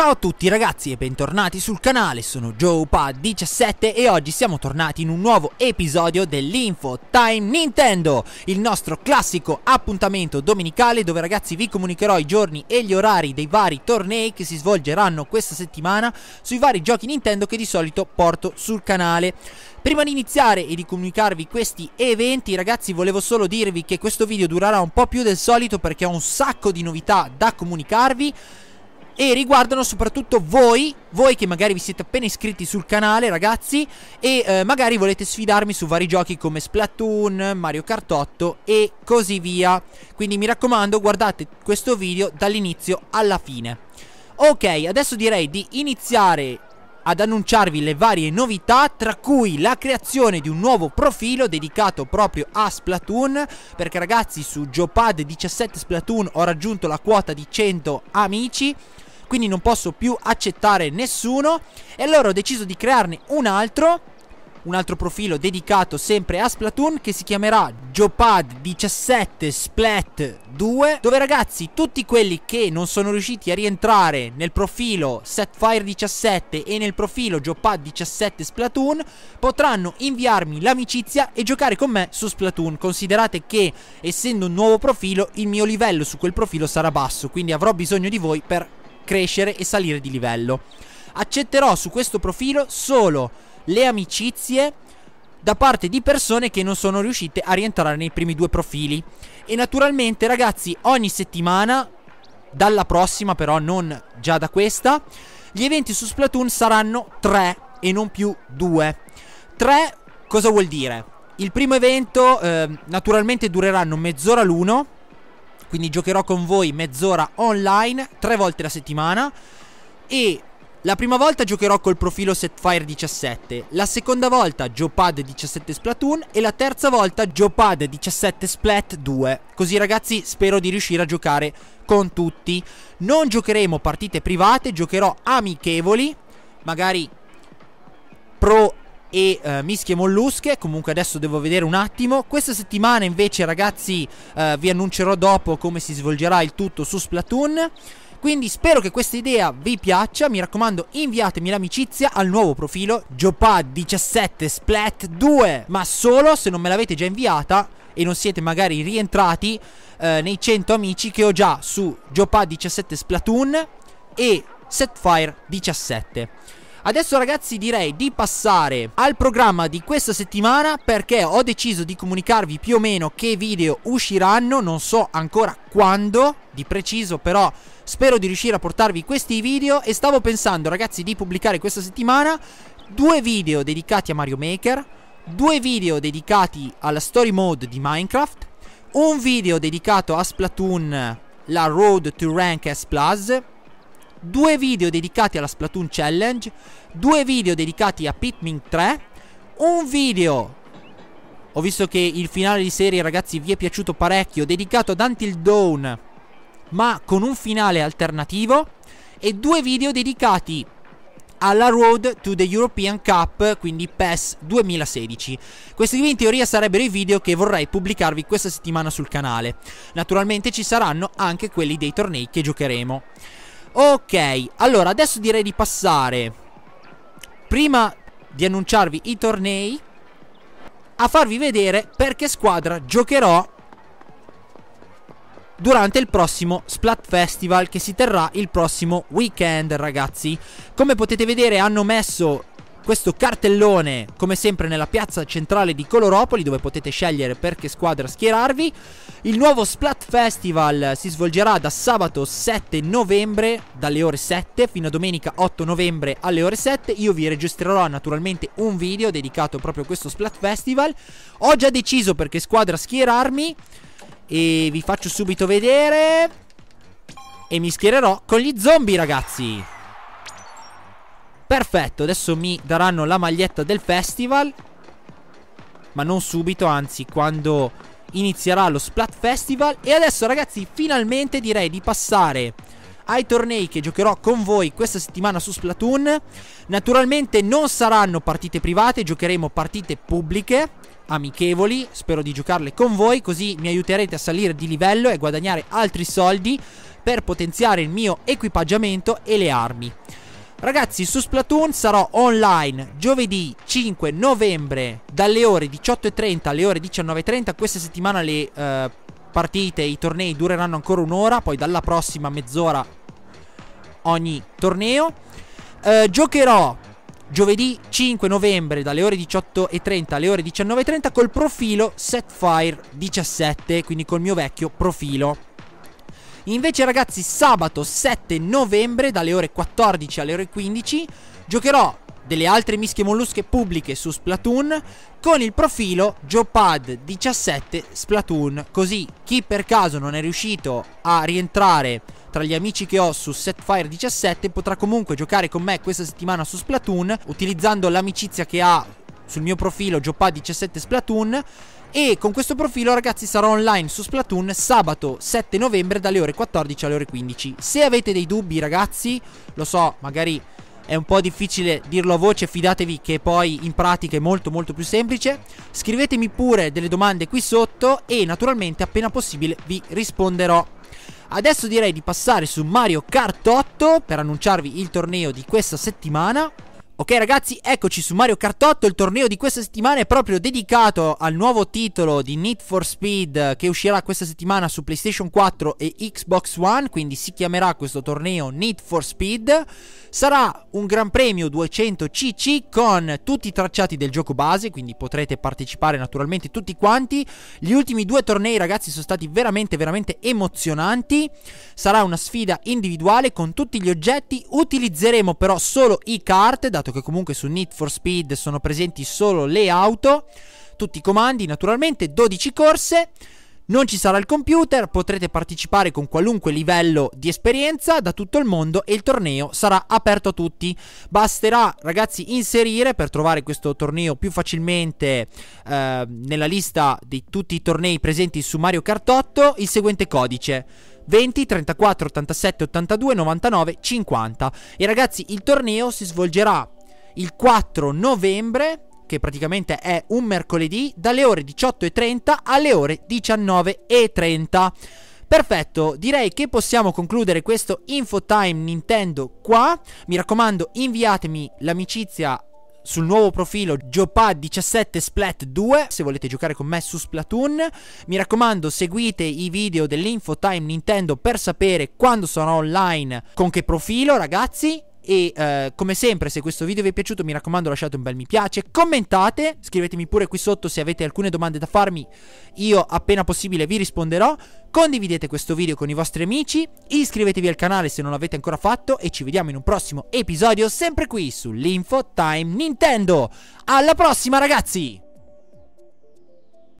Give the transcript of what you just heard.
Ciao a tutti ragazzi e bentornati sul canale, sono JoePad17 e oggi siamo tornati in un nuovo episodio dell'Info Time Nintendo, il nostro classico appuntamento domenicale dove ragazzi vi comunicherò i giorni e gli orari dei vari tornei che si svolgeranno questa settimana sui vari giochi Nintendo che di solito porto sul canale. Prima di iniziare e di comunicarvi questi eventi ragazzi volevo solo dirvi che questo video durerà un po' più del solito perché ho un sacco di novità da comunicarvi e riguardano soprattutto voi, voi che magari vi siete appena iscritti sul canale ragazzi e eh, magari volete sfidarmi su vari giochi come Splatoon, Mario Kart 8 e così via. Quindi mi raccomando guardate questo video dall'inizio alla fine. Ok, adesso direi di iniziare ad annunciarvi le varie novità tra cui la creazione di un nuovo profilo dedicato proprio a Splatoon perché ragazzi su Geopad 17 Splatoon ho raggiunto la quota di 100 amici quindi non posso più accettare nessuno e allora ho deciso di crearne un altro un altro profilo dedicato sempre a Splatoon che si chiamerà Jopad 17 Splat 2 dove ragazzi tutti quelli che non sono riusciti a rientrare nel profilo Setfire 17 e nel profilo Jopad 17 Splatoon potranno inviarmi l'amicizia e giocare con me su Splatoon considerate che essendo un nuovo profilo il mio livello su quel profilo sarà basso quindi avrò bisogno di voi per crescere e salire di livello. Accetterò su questo profilo solo le amicizie da parte di persone che non sono riuscite a rientrare nei primi due profili. E naturalmente, ragazzi, ogni settimana, dalla prossima però, non già da questa, gli eventi su Splatoon saranno tre e non più due. Tre cosa vuol dire? Il primo evento eh, naturalmente dureranno mezz'ora l'uno quindi giocherò con voi mezz'ora online, tre volte la settimana. E la prima volta giocherò col profilo Setfire 17, la seconda volta Geopad 17 Splatoon e la terza volta Geopad 17 Splat 2. Così ragazzi spero di riuscire a giocare con tutti. Non giocheremo partite private, giocherò amichevoli, magari pro e eh, Mischie Mollusche, comunque adesso devo vedere un attimo. Questa settimana invece ragazzi eh, vi annuncerò dopo come si svolgerà il tutto su Splatoon. Quindi spero che questa idea vi piaccia, mi raccomando inviatemi l'amicizia al nuovo profilo Jopad17splat2, ma solo se non me l'avete già inviata e non siete magari rientrati eh, nei 100 amici che ho già su Jopad17splatoon e Setfire17. Adesso ragazzi direi di passare al programma di questa settimana perché ho deciso di comunicarvi più o meno che video usciranno, non so ancora quando di preciso però spero di riuscire a portarvi questi video e stavo pensando ragazzi di pubblicare questa settimana due video dedicati a Mario Maker, due video dedicati alla story mode di Minecraft, un video dedicato a Splatoon la Road to Rank S due video dedicati alla Splatoon Challenge, due video dedicati a Pitmin 3, un video ho visto che il finale di serie, ragazzi, vi è piaciuto parecchio, dedicato ad Until Dawn, ma con un finale alternativo, e due video dedicati alla Road to the European Cup, quindi PES 2016. Questi due in teoria sarebbero i video che vorrei pubblicarvi questa settimana sul canale. Naturalmente ci saranno anche quelli dei tornei che giocheremo. Ok, allora adesso direi di passare Prima di annunciarvi i tornei A farvi vedere per che squadra giocherò Durante il prossimo Splat Festival che si terrà il prossimo weekend ragazzi Come potete vedere hanno messo questo cartellone, come sempre nella piazza centrale di Coloropoli, dove potete scegliere per che squadra schierarvi. Il nuovo Splat Festival si svolgerà da sabato 7 novembre dalle ore 7 fino a domenica 8 novembre alle ore 7. Io vi registrerò naturalmente un video dedicato proprio a questo Splat Festival. Ho già deciso per che squadra schierarmi e vi faccio subito vedere. E mi schiererò con gli zombie, ragazzi. Perfetto, adesso mi daranno la maglietta del festival Ma non subito, anzi quando inizierà lo Splat Festival E adesso ragazzi finalmente direi di passare ai tornei che giocherò con voi questa settimana su Splatoon. Naturalmente non saranno partite private, giocheremo partite pubbliche, amichevoli, spero di giocarle con voi, così mi aiuterete a salire di livello e guadagnare altri soldi per potenziare il mio equipaggiamento e le armi. Ragazzi, su Splatoon sarò online giovedì 5 novembre dalle ore 18.30 alle ore 19.30. Questa settimana le eh, partite, i tornei dureranno ancora un'ora, poi dalla prossima mezz'ora ogni torneo. Eh, giocherò giovedì 5 novembre dalle ore 18.30 alle ore 19.30 col profilo Setfire17, quindi col mio vecchio profilo. Invece ragazzi sabato 7 novembre dalle ore 14 alle ore 15 giocherò delle altre mischie mollusche pubbliche su Splatoon con il profilo Jopad17 Splatoon. Così chi per caso non è riuscito a rientrare tra gli amici che ho su Setfire17 potrà comunque giocare con me questa settimana su Splatoon utilizzando l'amicizia che ha sul mio profilo Jopad17 Splatoon e con questo profilo ragazzi sarò online su Splatoon sabato 7 novembre dalle ore 14 alle ore 15 Se avete dei dubbi ragazzi, lo so magari è un po' difficile dirlo a voce, fidatevi che poi in pratica è molto molto più semplice Scrivetemi pure delle domande qui sotto e naturalmente appena possibile vi risponderò Adesso direi di passare su Mario Kart 8 per annunciarvi il torneo di questa settimana Ok ragazzi, eccoci su Mario Kart 8, il torneo di questa settimana è proprio dedicato al nuovo titolo di Need for Speed eh, che uscirà questa settimana su PlayStation 4 e Xbox One, quindi si chiamerà questo torneo Need for Speed. Sarà un Gran Premio 200cc con tutti i tracciati del gioco base, quindi potrete partecipare naturalmente tutti quanti. Gli ultimi due tornei ragazzi sono stati veramente veramente emozionanti. Sarà una sfida individuale con tutti gli oggetti, utilizzeremo però solo i kart dato dato che comunque su Need for Speed sono presenti solo le auto, tutti i comandi naturalmente, 12 corse, non ci sarà il computer, potrete partecipare con qualunque livello di esperienza da tutto il mondo e il torneo sarà aperto a tutti. Basterà ragazzi inserire per trovare questo torneo più facilmente eh, nella lista di tutti i tornei presenti su Mario Kart 8 il seguente codice. 20, 34, 87, 82, 99, 50. E ragazzi, il torneo si svolgerà il 4 novembre, che praticamente è un mercoledì, dalle ore 18.30 alle ore 19.30. Perfetto, direi che possiamo concludere questo InfoTime Nintendo qua. Mi raccomando, inviatemi l'amicizia sul nuovo profilo Jopad17 Splat 2 se volete giocare con me su Splatoon. Mi raccomando, seguite i video dell'InfoTime Nintendo per sapere quando sarò online, con che profilo, ragazzi. E eh, come sempre, se questo video vi è piaciuto, mi raccomando, lasciate un bel mi piace, commentate, scrivetemi pure qui sotto se avete alcune domande da farmi, io appena possibile vi risponderò. Condividete questo video con i vostri amici, iscrivetevi al canale se non l'avete ancora fatto e ci vediamo in un prossimo episodio sempre qui sull'Info Time Nintendo. Alla prossima ragazzi!